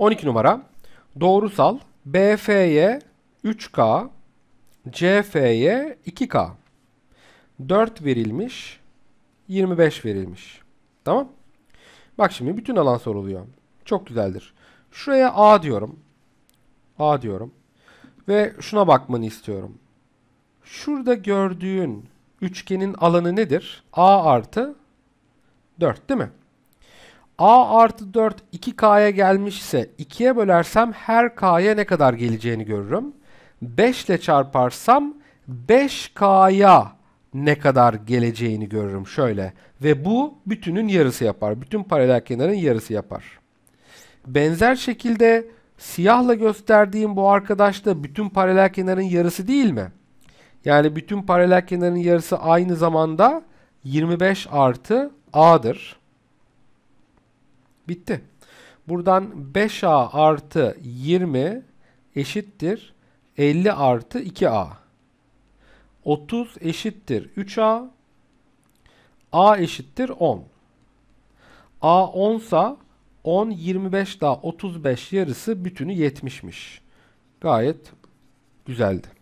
12 numara doğrusal BF'ye 3K, CF'ye 2K. 4 verilmiş, 25 verilmiş. Tamam. Bak şimdi bütün alan soruluyor. Çok güzeldir. Şuraya A diyorum. A diyorum. Ve şuna bakmanı istiyorum. Şurada gördüğün üçgenin alanı nedir? A artı 4 değil mi? A artı 4 2K'ya gelmişse 2'ye bölersem her K'ya ne kadar geleceğini görürüm. 5 ile çarparsam 5K'ya ne kadar geleceğini görürüm şöyle. Ve bu bütünün yarısı yapar. Bütün paralel kenarın yarısı yapar. Benzer şekilde siyahla gösterdiğim bu arkadaş da bütün paralel kenarın yarısı değil mi? Yani bütün paralel kenarın yarısı aynı zamanda 25 artı A'dır. Bitti. Buradan 5A artı 20 eşittir 50 artı 2A. 30 eşittir 3A. A eşittir 10. A 10 sa 10 25 daha 35 yarısı bütünü 70'miş. Gayet güzeldi.